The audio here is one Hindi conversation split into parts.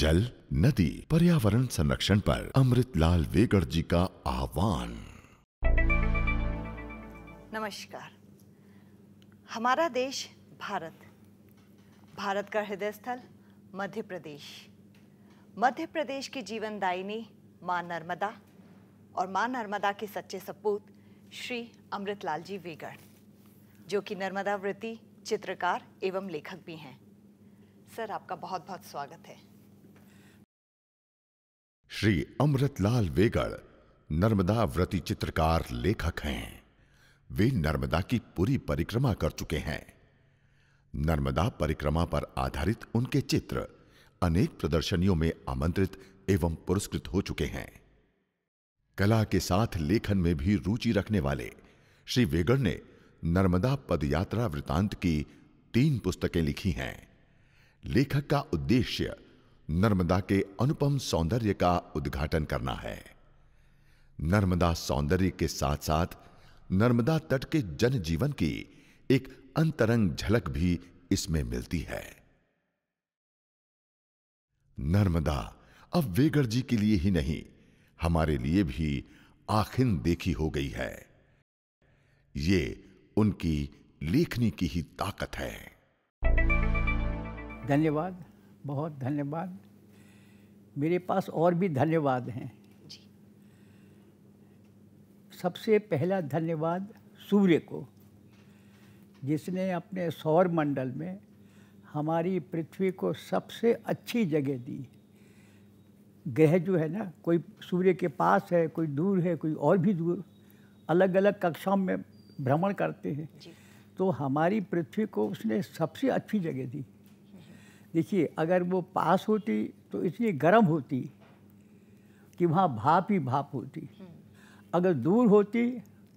जल नदी पर्यावरण संरक्षण पर अमृतलाल वेगड़ जी का आह्वान नमस्कार हमारा देश भारत भारत का हृदय स्थल मध्य प्रदेश मध्य प्रदेश की जीवनदायिनी माँ नर्मदा और माँ नर्मदा के सच्चे सपूत श्री अमृतलाल जी वेगड़ जो कि नर्मदा वृत्ति चित्रकार एवं लेखक भी हैं सर आपका बहुत बहुत स्वागत है श्री अमृतलाल वेगड़ नर्मदा व्रति चित्रकार लेखक हैं वे नर्मदा की पूरी परिक्रमा कर चुके हैं नर्मदा परिक्रमा पर आधारित उनके चित्र अनेक प्रदर्शनियों में आमंत्रित एवं पुरस्कृत हो चुके हैं कला के साथ लेखन में भी रुचि रखने वाले श्री वेगड़ ने नर्मदा पदयात्रा वृतांत की तीन पुस्तकें लिखी हैं लेखक का उद्देश्य नर्मदा के अनुपम सौंदर्य का उद्घाटन करना है नर्मदा सौंदर्य के साथ साथ नर्मदा तट के जनजीवन की एक अंतरंग झलक भी इसमें मिलती है नर्मदा अब वेगर जी के लिए ही नहीं हमारे लिए भी आखिन देखी हो गई है ये उनकी लेखनी की ही ताकत है धन्यवाद बहुत धन्यवाद मेरे पास और भी धन्यवाद हैं सबसे पहला धन्यवाद सूर्य को जिसने अपने सौर मंडल में हमारी पृथ्वी को सबसे अच्छी जगह दी ग्रह जो है ना कोई सूर्य के पास है कोई दूर है कोई और भी दूर अलग अलग कक्षाओं में भ्रमण करते हैं तो हमारी पृथ्वी को उसने सबसे अच्छी जगह दी देखिए अगर वो पास होती तो इसलिए गर्म होती कि वहाँ भाप ही भाप होती अगर दूर होती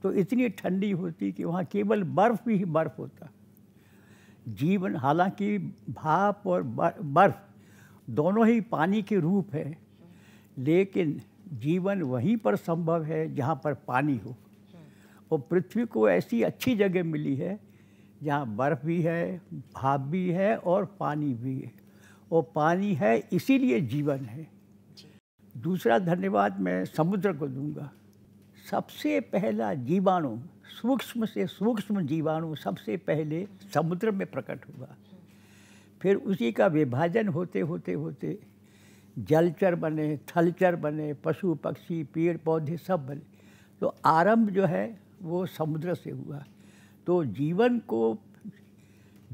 तो इतनी ठंडी होती कि वहाँ केवल बर्फ़ ही बर्फ़ होता जीवन हालांकि भाप और बर्फ़ दोनों ही पानी के रूप है लेकिन जीवन वहीं पर संभव है जहाँ पर पानी हो और पृथ्वी को ऐसी अच्छी जगह मिली है जहाँ बर्फ़ भी है भाप भी है और पानी भी है और पानी है इसीलिए जीवन है दूसरा धन्यवाद मैं समुद्र को दूंगा सबसे पहला जीवाणु सूक्ष्म से सूक्ष्म जीवाणु सबसे पहले समुद्र में प्रकट हुआ फिर उसी का विभाजन होते होते होते जलचर बने थलचर बने पशु पक्षी पेड़ पौधे सब बने तो आरंभ जो है वो समुद्र से हुआ तो जीवन को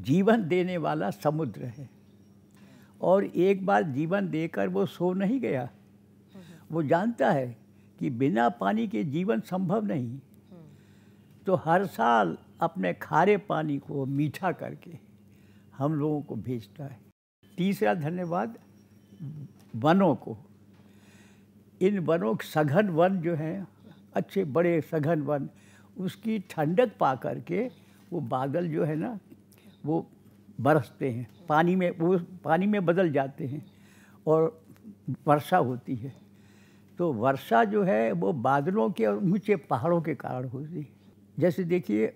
जीवन देने वाला समुद्र है और एक बार जीवन देकर वो सो नहीं गया वो जानता है कि बिना पानी के जीवन संभव नहीं तो हर साल अपने खारे पानी को मीठा करके हम लोगों को भेजता है तीसरा धन्यवाद वनों को इन वनों सघन वन जो हैं अच्छे बड़े सघन वन उसकी ठंडक पा करके वो बादल जो है ना वो बरसते हैं पानी में वो पानी में बदल जाते हैं और वर्षा होती है तो वर्षा जो है वो बादलों के और ऊँचे पहाड़ों के कारण होती है जैसे देखिए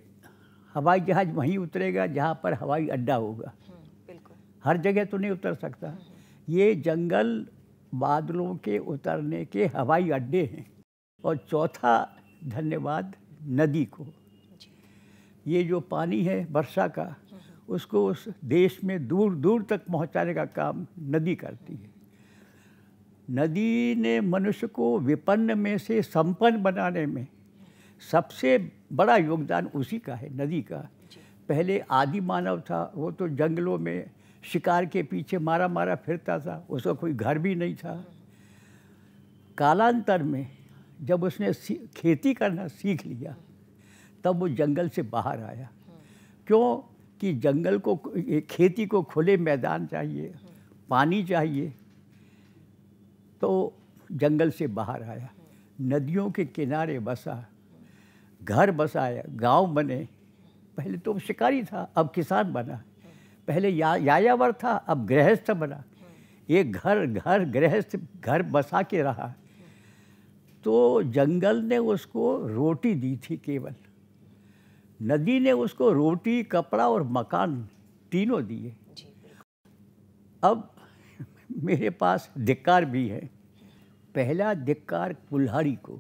हवाई जहाज़ वहीं उतरेगा जहाँ पर हवाई अड्डा होगा हम्म, हर जगह तो नहीं उतर सकता हम्म। ये जंगल बादलों के उतरने के हवाई अड्डे हैं और चौथा धन्यवाद नदी को ये जो पानी है वर्षा का उसको उस देश में दूर दूर तक पहुंचाने का काम नदी करती है नदी ने मनुष्य को विपन्न में से संपन्न बनाने में सबसे बड़ा योगदान उसी का है नदी का पहले आदि मानव था वो तो जंगलों में शिकार के पीछे मारा मारा फिरता था उसका कोई घर भी नहीं था कालांतर में जब उसने खेती करना सीख लिया तब वो जंगल से बाहर आया क्यों कि जंगल को खेती को खुले मैदान चाहिए पानी चाहिए तो जंगल से बाहर आया नदियों के किनारे बसा घर बसाया गांव बने पहले तो शिकारी था अब किसान बना पहले या यायावर था अब गृहस्थ बना ये घर घर गृहस्थ घर बसा के रहा तो जंगल ने उसको रोटी दी थी केवल नदी ने उसको रोटी कपड़ा और मकान तीनों दिए अब मेरे पास धिक्कार भी है पहला धिक्कार कुल्हाड़ी को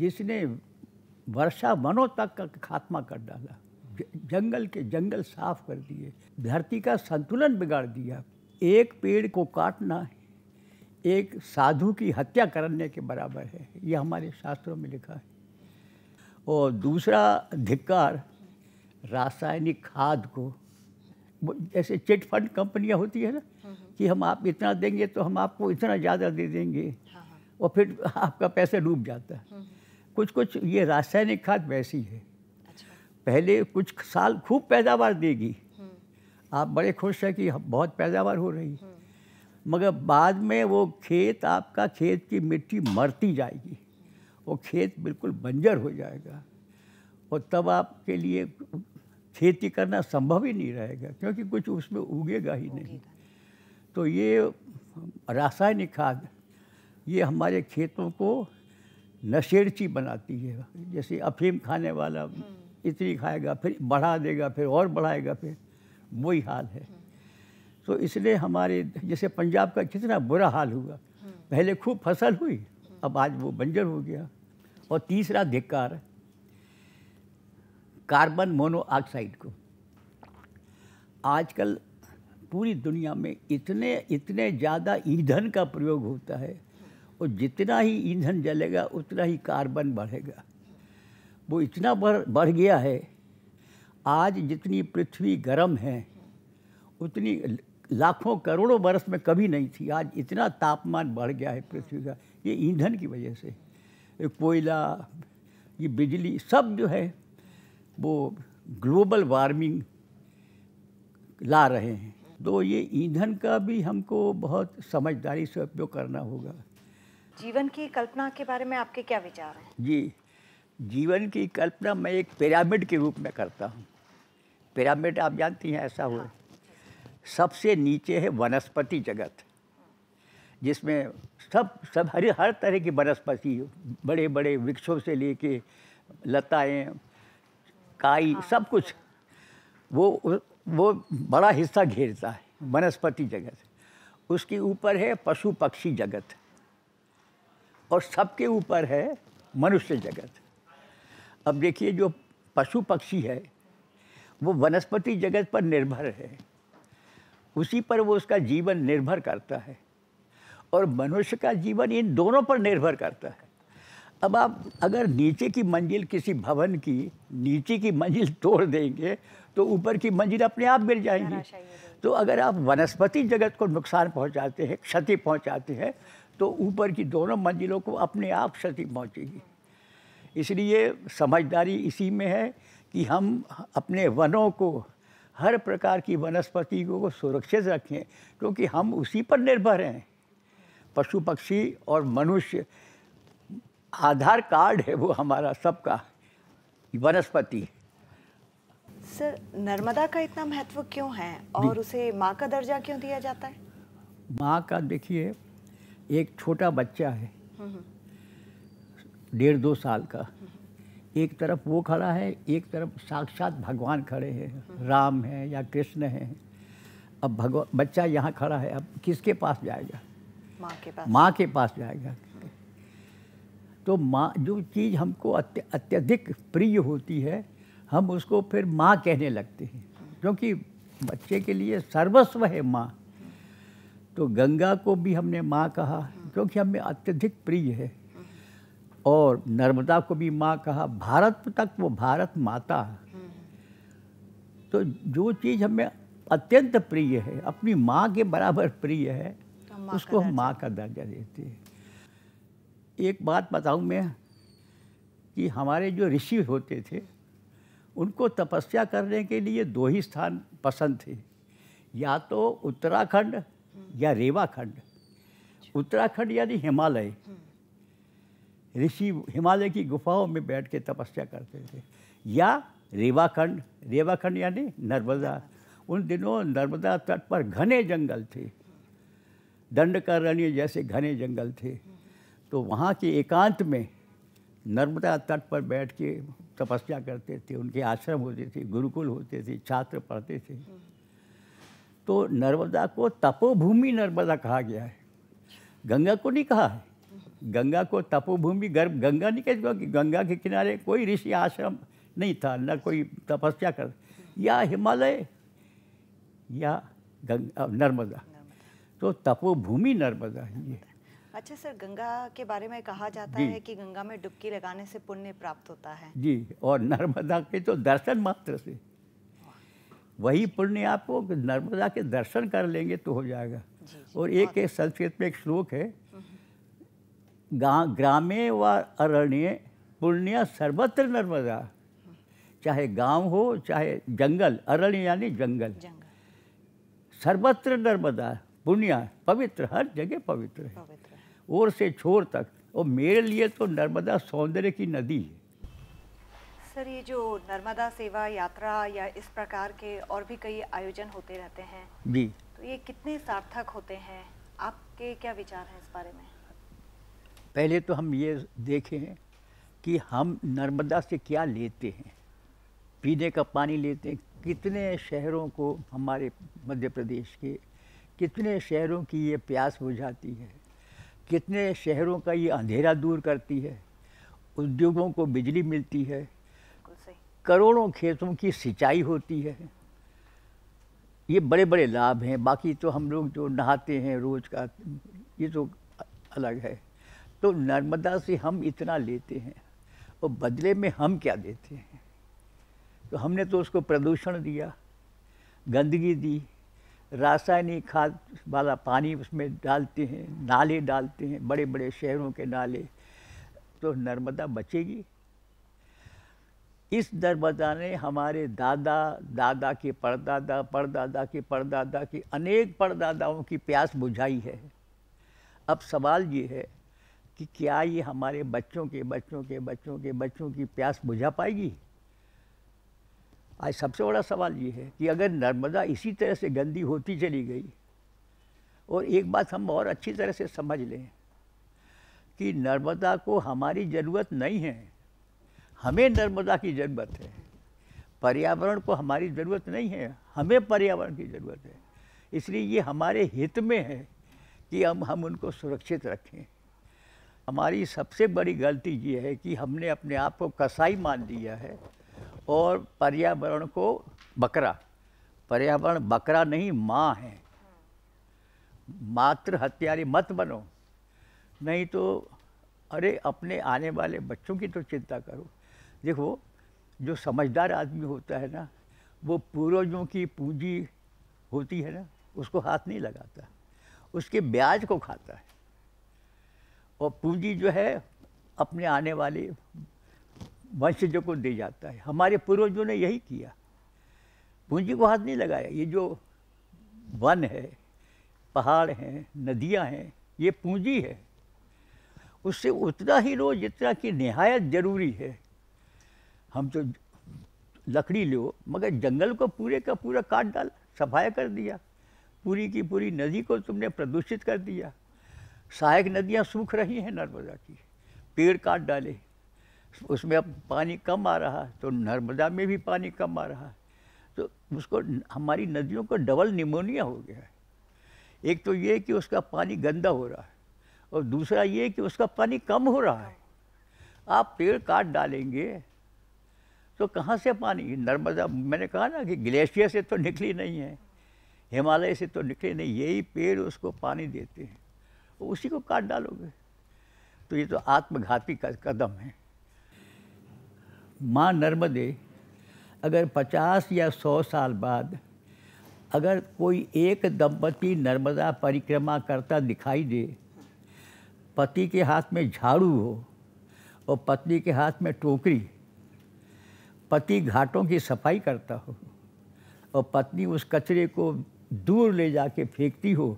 जिसने वर्षा वनों तक का खात्मा कर डाला जंगल के जंगल साफ कर दिए धरती का संतुलन बिगाड़ दिया एक पेड़ को काटना एक साधु की हत्या करने के बराबर है यह हमारे शास्त्रों में लिखा है और दूसरा धिक्कार रासायनिक खाद को जैसे चिटफंड कंपनियाँ कंपनियां होती है ना कि हम आप इतना देंगे तो हम आपको इतना ज़्यादा दे देंगे और फिर आपका पैसा डूब जाता है कुछ कुछ ये रासायनिक खाद वैसी है अच्छा। पहले कुछ साल खूब पैदावार देगी हम्म। आप बड़े खुश हैं कि बहुत पैदावार हो रही है हम्म। मगर बाद में वो खेत आपका खेत की मिट्टी मरती जाएगी वो खेत बिल्कुल बंजर हो जाएगा और तब आपके लिए खेती करना संभव ही नहीं रहेगा क्योंकि कुछ उसमें उगेगा ही नहीं तो ये रासायनिक खाद ये हमारे खेतों को नशेड़ची बनाती है जैसे अफीम खाने वाला हम्म। इतनी खाएगा फिर बढ़ा देगा फिर और बढ़ाएगा फिर वही हाल है हम्म। तो इसलिए हमारे जैसे पंजाब का कितना बुरा हाल हुआ पहले खूब फसल हुई अब आज वो बंजर हो गया और तीसरा धिक्कार कार्बन मोनोऑक्साइड को आजकल पूरी दुनिया में इतने इतने ज़्यादा ईंधन का प्रयोग होता है और जितना ही ईंधन जलेगा उतना ही कार्बन बढ़ेगा वो इतना बढ़ बढ़ गया है आज जितनी पृथ्वी गर्म है उतनी लाखों करोड़ों वर्ष में कभी नहीं थी आज इतना तापमान बढ़ गया है पृथ्वी का ये ईंधन की वजह से कोयला ये बिजली सब जो है वो ग्लोबल वार्मिंग ला रहे हैं तो ये ईंधन का भी हमको बहुत समझदारी से उपयोग करना होगा जीवन की कल्पना के बारे में आपके क्या विचार हैं जी जीवन की कल्पना मैं एक पिरामिड के रूप में करता हूँ पिरामिड आप जानती हैं ऐसा हुआ हाँ। सबसे नीचे है वनस्पति जगत जिसमें सब सब हर हर तरह की वनस्पति बड़े बड़े वृक्षों से लेके लताएं काई हाँ, सब कुछ वो वो बड़ा हिस्सा घेरता है वनस्पति जगत उसके ऊपर है पशु पक्षी जगत और सबके ऊपर है मनुष्य जगत अब देखिए जो पशु पक्षी है वो वनस्पति जगत पर निर्भर है उसी पर वो उसका जीवन निर्भर करता है और मनुष्य का जीवन इन दोनों पर निर्भर करता है अब आप अगर नीचे की मंजिल किसी भवन की नीचे की मंजिल तोड़ देंगे तो ऊपर की मंजिल अपने आप गिर जाएंगी तो अगर आप वनस्पति जगत को नुकसान पहुंचाते हैं क्षति पहुंचाते हैं तो ऊपर की दोनों मंजिलों को अपने आप क्षति पहुंचेगी इसलिए समझदारी इसी में है कि हम अपने वनों को हर प्रकार की वनस्पति को सुरक्षित रखें क्योंकि हम उसी पर निर्भर हैं पशु पक्षी और मनुष्य आधार कार्ड है वो हमारा सबका वनस्पति सर नर्मदा का इतना महत्व क्यों है और उसे माँ का दर्जा क्यों दिया जाता है माँ का देखिए एक छोटा बच्चा है हम्म, हम्म। डेढ़ दो साल का हम्म। एक तरफ वो खड़ा है एक तरफ साक्षात भगवान खड़े हैं राम है या कृष्ण है अब भगवान बच्चा यहाँ खड़ा है अब किसके पास जाएगा माँ के पास माँ के पास जाएगा तो माँ जो चीज़ हमको अत्य, अत्यधिक प्रिय होती है हम उसको फिर माँ कहने लगते हैं क्योंकि बच्चे के लिए सर्वस्व है माँ तो गंगा को भी हमने माँ कहा क्योंकि हमें अत्यधिक प्रिय है और नर्मदा को भी माँ कहा भारत तक वो भारत माता तो जो चीज़ हमें अत्यंत प्रिय है अपनी माँ के बराबर प्रिय है तो उसको हम माँ का दर्जा देते हैं एक बात बताऊँ मैं कि हमारे जो ऋषि होते थे उनको तपस्या करने के लिए दो ही स्थान पसंद थे या तो उत्तराखंड या रेवाखंड अच्छा। उत्तराखंड यानी हिमालय हम्म। ऋषि हिमालय की गुफाओं में बैठ के तपस्या करते थे या रेवाखंड रेवाखंड यानी नर्मदा उन दिनों नर्मदा तट पर घने जंगल थे दंडकारण्य जैसे घने जंगल थे तो वहाँ के एकांत में नर्मदा तट पर बैठ के तपस्या करते थे उनके आश्रम होते थे गुरुकुल होते थे छात्र पढ़ते थे तो नर्मदा को तपोभूमि नर्मदा कहा गया है गंगा को नहीं कहा है गंगा को तपोभूमि गर्भ गंगा नहीं कह क्योंकि गंगा के किनारे कोई ऋषि आश्रम नहीं था न कोई तपस्या कर या हिमालय या गंगा नर्मदा तो तपोभूमि नर्मदा है अच्छा सर गंगा के बारे में कहा जाता है कि गंगा में डुबकी लगाने से पुण्य प्राप्त होता है जी और नर्मदा के तो दर्शन मात्र से वही पुण्य आपको नर्मदा के दर्शन कर लेंगे तो हो जाएगा और एक एक संस्कृत में एक श्लोक है ग्रामे व अरण्य पुण्य सर्वत्र नर्मदा चाहे गांव हो चाहे जंगल अरण्य यानी जंगल, सर्वत्र नर्मदा पुण्य पवित्र हर जगह पवित्र है और से छोर तक और मेरे लिए तो नर्मदा सौंदर्य की नदी है सर ये जो नर्मदा सेवा यात्रा या इस प्रकार के और भी कई आयोजन होते रहते हैं जी तो ये कितने सार्थक होते हैं आपके क्या विचार हैं इस बारे में पहले तो हम ये देखें कि हम नर्मदा से क्या लेते हैं पीने का पानी लेते हैं कितने शहरों को हमारे मध्य प्रदेश के कितने शहरों की ये प्यास बुझाती है कितने शहरों का ये अंधेरा दूर करती है उद्योगों को बिजली मिलती है करोड़ों खेतों की सिंचाई होती है ये बड़े बड़े लाभ हैं बाकी तो हम लोग जो नहाते हैं रोज़ का ये तो अलग है तो नर्मदा से हम इतना लेते हैं और बदले में हम क्या देते हैं तो हमने तो उसको प्रदूषण दिया गंदगी दी रासायनिक खाद वाला पानी उसमें डालते हैं नाले डालते हैं बड़े बड़े शहरों के नाले तो नर्मदा बचेगी इस नर्मदा ने हमारे दादा दादा के परदादा परदादा के परदादा की अनेक परदादाओं की प्यास बुझाई है अब सवाल ये है कि क्या ये हमारे बच्चों के बच्चों के बच्चों के बच्चों की प्यास बुझा पाएगी आज सबसे बड़ा सवाल ये है कि अगर नर्मदा इसी तरह से गंदी होती चली गई और एक बात हम और अच्छी तरह से समझ लें कि नर्मदा को हमारी ज़रूरत नहीं है हमें नर्मदा की ज़रूरत है पर्यावरण को हमारी ज़रूरत नहीं है हमें पर्यावरण की ज़रूरत है इसलिए ये हमारे हित में है कि हम हम उनको सुरक्षित रखें हमारी सबसे बड़ी गलती ये है कि हमने अपने आप को कसाई मान लिया है और पर्यावरण को बकरा पर्यावरण बकरा नहीं माँ है मात्र हत्यारे मत बनो नहीं तो अरे अपने आने वाले बच्चों की तो चिंता करो देखो जो समझदार आदमी होता है ना वो पूर्वजों की पूंजी होती है ना उसको हाथ नहीं लगाता उसके ब्याज को खाता है और पूंजी जो है अपने आने वाले वंशजों को दे जाता है हमारे पूर्वजों ने यही किया पूंजी को हाथ नहीं लगाया ये जो वन है पहाड़ हैं नदियां हैं ये पूंजी है उससे उतना ही लो जितना कि नहायत ज़रूरी है हम तो लकड़ी लो मगर जंगल को पूरे का पूरा काट डाल सफाया कर दिया पूरी की पूरी नदी को तुमने प्रदूषित कर दिया सहायक नदियाँ सूख रही हैं नर्मदा की पेड़ काट डाले उसमें अब पानी कम आ रहा है तो नर्मदा में भी पानी कम आ रहा है तो उसको हमारी नदियों को डबल निमोनिया हो गया है एक तो ये कि उसका पानी गंदा हो रहा है और दूसरा ये कि उसका पानी कम हो रहा है आप पेड़ काट डालेंगे तो कहाँ से पानी नर्मदा मैंने कहा ना कि ग्लेशियर से तो निकली नहीं है हिमालय से तो निकली नहीं यही पेड़ उसको पानी देते हैं तो उसी को काट डालोगे तो ये तो आत्मघाती कदम है माँ नर्मदे अगर पचास या सौ साल बाद अगर कोई एक दंपति नर्मदा परिक्रमा करता दिखाई दे पति के हाथ में झाड़ू हो और पत्नी के हाथ में टोकरी पति घाटों की सफाई करता हो और पत्नी उस कचरे को दूर ले जाके फेंकती हो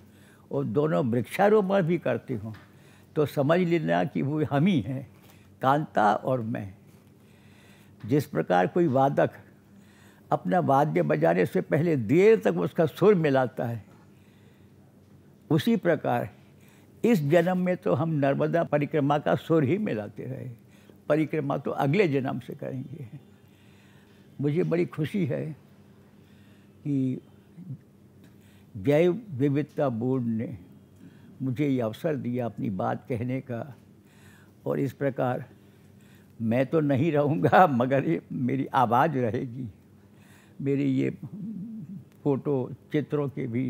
और दोनों वृक्षारोपण भी करती हूँ तो समझ लेना कि वो हम ही हैं कांता और मैं जिस प्रकार कोई वादक अपना वाद्य बजाने से पहले देर तक उसका सुर मिलाता है उसी प्रकार इस जन्म में तो हम नर्मदा परिक्रमा का सुर ही मिलाते रहे परिक्रमा तो अगले जन्म से करेंगे मुझे बड़ी खुशी है कि जैव विविधता बोर्ड ने मुझे ये अवसर दिया अपनी बात कहने का और इस प्रकार मैं तो नहीं रहूँगा मगर मेरी आवाज़ रहेगी मेरी ये फ़ोटो चित्रों के भी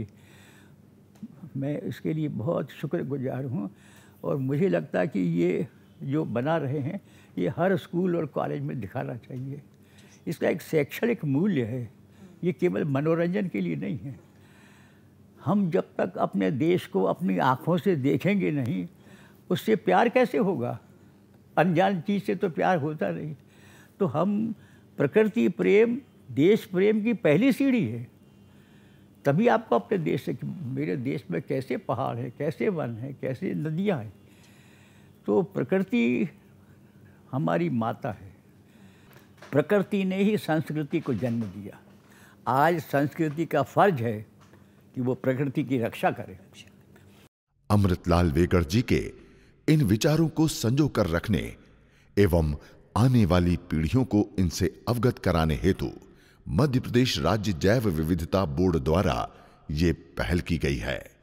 मैं इसके लिए बहुत शुक्रगुजार हूँ और मुझे लगता है कि ये जो बना रहे हैं ये हर स्कूल और कॉलेज में दिखाना चाहिए इसका एक शैक्षणिक मूल्य है ये केवल मनोरंजन के लिए नहीं है हम जब तक अपने देश को अपनी आँखों से देखेंगे नहीं उससे प्यार कैसे होगा अनजान चीज़ से तो प्यार होता नहीं तो हम प्रकृति प्रेम देश प्रेम की पहली सीढ़ी है तभी आपको अपने देश से मेरे देश में कैसे पहाड़ है कैसे वन है कैसे नदियाँ हैं तो प्रकृति हमारी माता है प्रकृति ने ही संस्कृति को जन्म दिया आज संस्कृति का फर्ज है कि वो प्रकृति की रक्षा करे अमृतलाल वेगर जी के इन विचारों को संजो कर रखने एवं आने वाली पीढ़ियों को इनसे अवगत कराने हेतु मध्य प्रदेश राज्य जैव विविधता बोर्ड द्वारा ये पहल की गई है